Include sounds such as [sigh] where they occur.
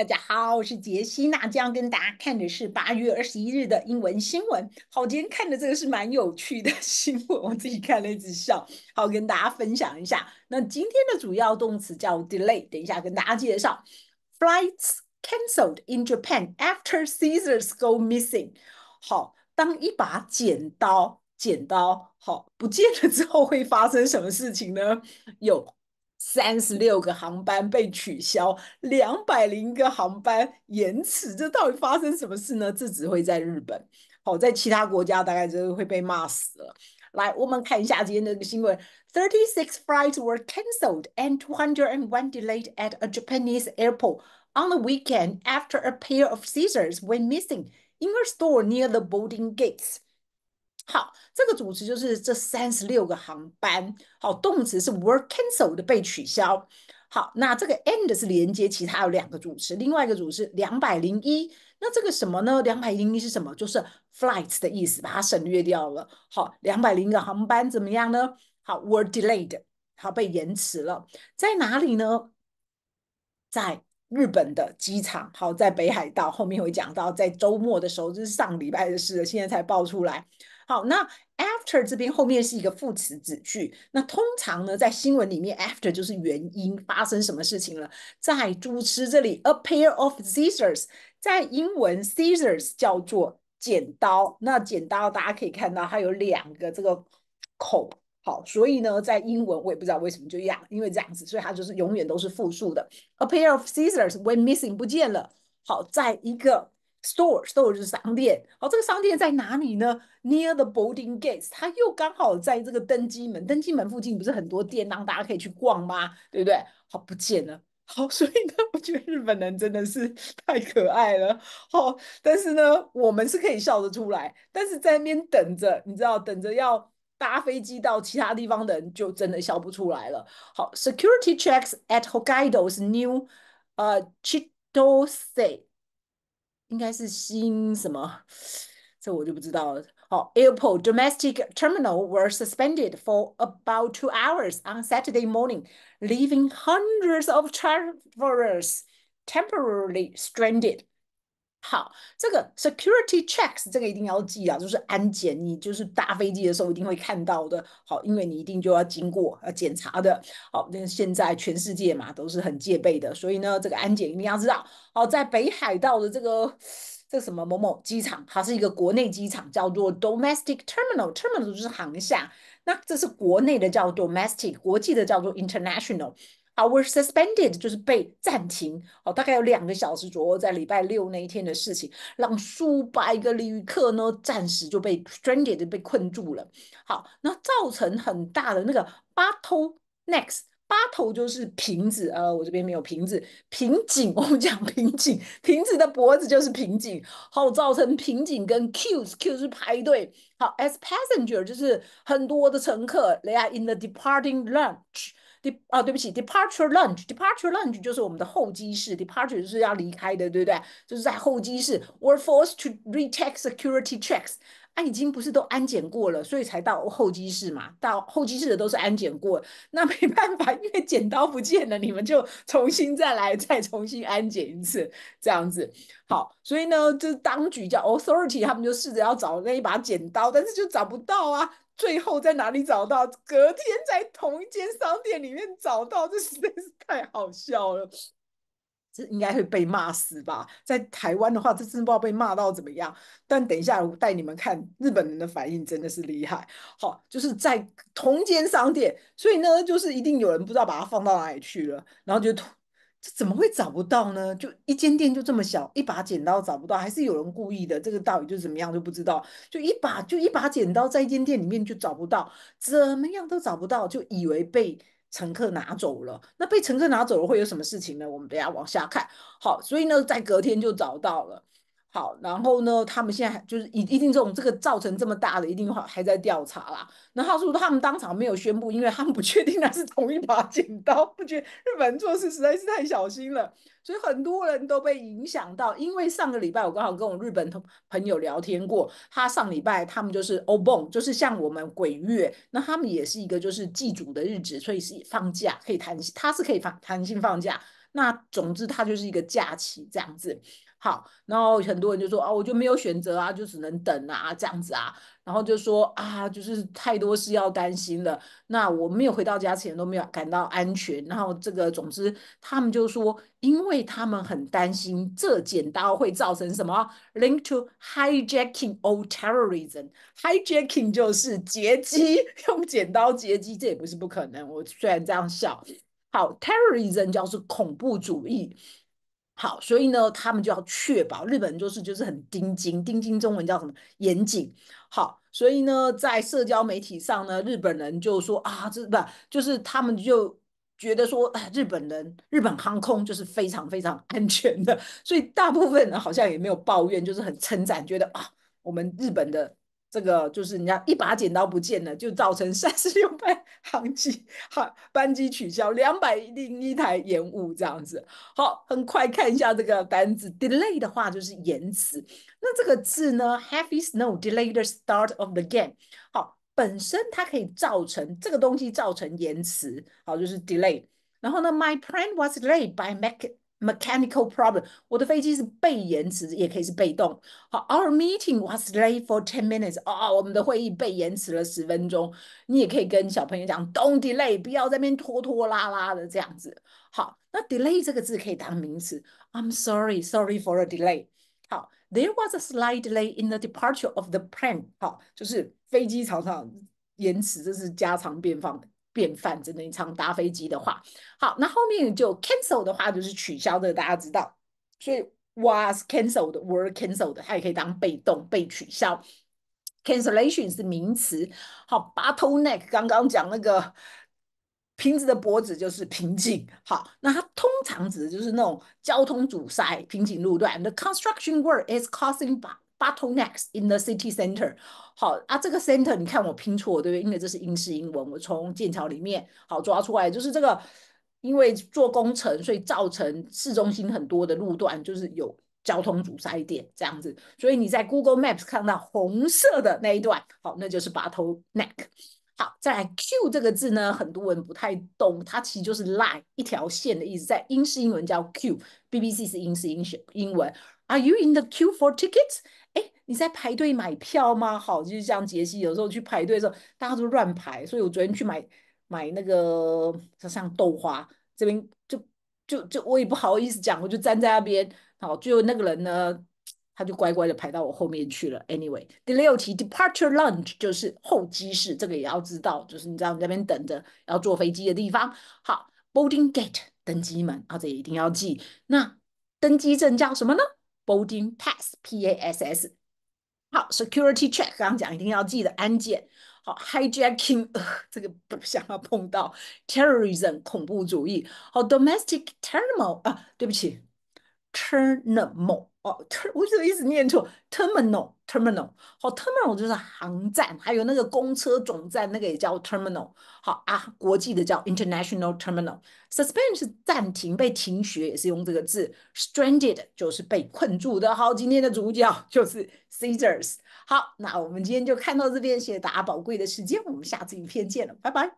大家好，我是杰西娜，将跟大家看的是八月二十一日的英文新闻。好，今天看的这个是蛮有趣的新闻，我自己看了一直笑。好，跟大家分享一下。那今天的主要动词叫 delay，等一下跟大家介绍。Flights cancelled in Japan after scissors go missing。好，当一把剪刀，剪刀好不见了之后会发生什么事情呢？有。三十六个航班被取消，两百零一个航班延迟，这到底发生什么事呢？这只会在日本，好，在其他国家大概就会被骂死了。来，我们看一下今天的新闻：Thirty-six flights were cancelled and two hundred and one delayed at a Japanese airport on the weekend after a pair of scissors went missing in a store near the boarding gates. 好，这个主词就是这三十六个航班。好，动词是 were cancelled 的被取消。好，那这个 end 是连接其他有两个主词，另外一个主是两百零一。那这个什么呢？两百零一是什么？就是 flights 的意思，把它省略掉了。好，两百零一个航班怎么样呢？好，were delayed，好被延迟了。在哪里呢？在日本的机场。好，在北海道。后面会讲到，在周末的时候，就是上礼拜的事了，现在才爆出来。好，那 after 这边后面是一个副词子句。那通常呢，在新闻里面，after 就是原因发生什么事情了。在主持这里，a pair of scissors，在英文 scissors 叫做剪刀。那剪刀大家可以看到，它有两个这个口。好，所以呢，在英文我也不知道为什么就一样，因为这样子，所以它就是永远都是复数的。a pair of scissors went missing，不见了。好，在一个。Stores, t o r e 是商店。好，这个商店在哪里呢？Near the boarding gates，它又刚好在这个登机门，登机门附近不是很多店，让大家可以去逛吗？对不对？好，不见了。好，[laughs] 所以呢，我觉得日本人真的是 [laughs] 太可爱了。好，但是呢，我们是可以笑得出来，但是在那边等着，你知道，等着要搭飞机到其他地方的人，就真的笑不出来了。好，Security checks at Hokkaido's new, 呃，Chitose。应该是新什么，这我就不知道了。好，airport domestic terminal were suspended for about two hours on Saturday morning, leaving hundreds of travelers temporarily stranded. 好，这个 security checks 这个一定要记啊，就是安检，你就是搭飞机的时候一定会看到的。好，因为你一定就要经过要检查的。好，那现在全世界嘛都是很戒备的，所以呢，这个安检定要知道。好，在北海道的这个这什么某某机场，它是一个国内机场，叫做 domestic terminal，terminal 就是航厦。那这是国内的叫 domestic，国际的叫做 international。o w e r e suspended 就是被暂停，好，大概有两个小时左右，在礼拜六那一天的事情，让数百个旅客呢暂时就被 stranded 被困住了。好，那造成很大的那个 bottle necks，bottle 就是瓶子，呃，我这边没有瓶子，瓶颈，我们讲瓶颈，瓶子的脖子就是瓶颈，好，造成瓶颈跟 q u e u e q u e s 是排队，好，as passenger 就是很多的乘客，they are in the departing lounge。对，哦，对不起，departure l u n g e d e p a r t u r e l u n g e 就是我们的候机室，departure 就是要离开的，对不对？就是在候机室，were forced to r e t a k e security checks。已经不是都安检过了，所以才到候机室嘛。到候机室的都是安检过，那没办法，因为剪刀不见了，你们就重新再来，再重新安检一次，这样子。好，所以呢，这当局叫 authority，他们就试着要找那一把剪刀，但是就找不到啊。最后在哪里找到？隔天在同一间商店里面找到，这实在是太好笑了。这应该会被骂死吧？在台湾的话，这真不知道被骂到怎么样。但等一下，我带你们看日本人的反应，真的是厉害。好，就是在同间商店，所以呢，就是一定有人不知道把它放到哪里去了，然后就这怎么会找不到呢？就一间店就这么小，一把剪刀找不到，还是有人故意的？这个到底就怎么样就不知道？就一把就一把剪刀在一间店里面就找不到，怎么样都找不到，就以为被。乘客拿走了，那被乘客拿走了会有什么事情呢？我们等下往下看。好，所以呢，在隔天就找到了。好，然后呢？他们现在还就是一一定这种这个造成这么大的，一定还还在调查啦。那他说他们当场没有宣布，因为他们不确定那是同一把剪刀。不觉得日本人做事实在是太小心了，所以很多人都被影响到。因为上个礼拜我刚好跟我日本同朋友聊天过，他上礼拜他们就是 Obon，就是像我们鬼月，那他们也是一个就是祭祖的日子，所以是放假可以弹性，他是可以放弹性放假。那总之，他就是一个假期这样子。好，然后很多人就说啊，我就没有选择啊，就只能等啊，这样子啊，然后就说啊，就是太多事要担心了。那我没有回到家前都没有感到安全，然后这个总之他们就说，因为他们很担心这剪刀会造成什么 link to hijacking or terrorism。hijacking 就是劫机，[laughs] 用剪刀劫机，这也不是不可能。我虽然这样笑。好，terrorism 就是恐怖主义。好，所以呢，他们就要确保日本就是就是很盯精，盯精中文叫什么严谨。好，所以呢，在社交媒体上呢，日本人就说啊，这不就是他们就觉得说，日本人日本航空就是非常非常安全的，所以大部分人好像也没有抱怨，就是很称赞，觉得啊，我们日本的。这个就是人家一把剪刀不见了，就造成三十六班 [laughs] 航机好班机取消，两百零一台延误这样子。好，很快看一下这个单子。Delay 的话就是延迟。那这个字呢，Heavy snow delayed the start of the game。好，本身它可以造成这个东西造成延迟，好就是 delay。然后呢，My p l a n was delayed by m a c h a n i Mechanical problem，我的飞机是被延迟，也可以是被动。好，Our meeting was late for ten minutes。啊，我们的会议被延迟了十分钟。你也可以跟小朋友讲，Don't delay，不要在那边拖拖拉拉的这样子。好，那 delay 这个字可以当名词。I'm sorry, sorry for a delay。好，There was a slight delay in the departure of the plane。好，就是飞机常常延迟，这是家常便饭便饭，真的，一场搭飞机的话，好，那后面就 cancel 的话就是取消的，大家知道，所以 was cancelled，were cancelled，它也可以当被动，被取消。Cancellation 是名词，好，bottleneck 刚刚讲那个瓶子的脖子就是瓶颈，好，那它通常指的就是那种交通阻塞、瓶颈路段。The construction work is causing b Bottlenecks in the city center。好啊，这个 center 你看我拼错对不对？因为这是英式英文，我从剑桥里面好抓出来，就是这个，因为做工程，所以造成市中心很多的路段就是有交通阻塞点这样子。所以你在 Google Maps 看到红色的那一段，好，那就是 bottleneck。好，再来 Q 这个字呢，很多人不太懂，它其实就是 line 一条线的意思，在英式英文叫 Q。BBC 是英式英学英文。Are you in the Q for tickets？哎，你在排队买票吗？好，就是像杰西有时候去排队的时候，大家都乱排，所以我昨天去买买那个像豆花，这边就就就我也不好意思讲，我就站在那边。好，最后那个人呢，他就乖乖的排到我后面去了。Anyway，第六题，Departure Lounge 就是候机室，这个也要知道，就是你在那边等着要坐飞机的地方。好，Boarding Gate 登机门，啊，这也一定要记。那登机证叫什么呢？Boarding pass, P A S S。好，security check，刚刚讲一定要记得安检。好，hijacking，呃，这个不想要碰到。terrorism，恐怖主义。好，domestic t e r m o i 啊，对不起。Terminal 哦，我怎么一直念错？Terminal，Terminal，好，Terminal 就是航站，还有那个公车总站，那个也叫 Terminal。好啊，国际的叫 International Terminal。Suspend 是暂停，被停学也是用这个字。Stranded 就是被困住的。好，今天的主角 [laughs] 就是 Caesars。好，那我们今天就看到这边，谢谢大家宝贵的时间，我们下次影片见了，拜拜。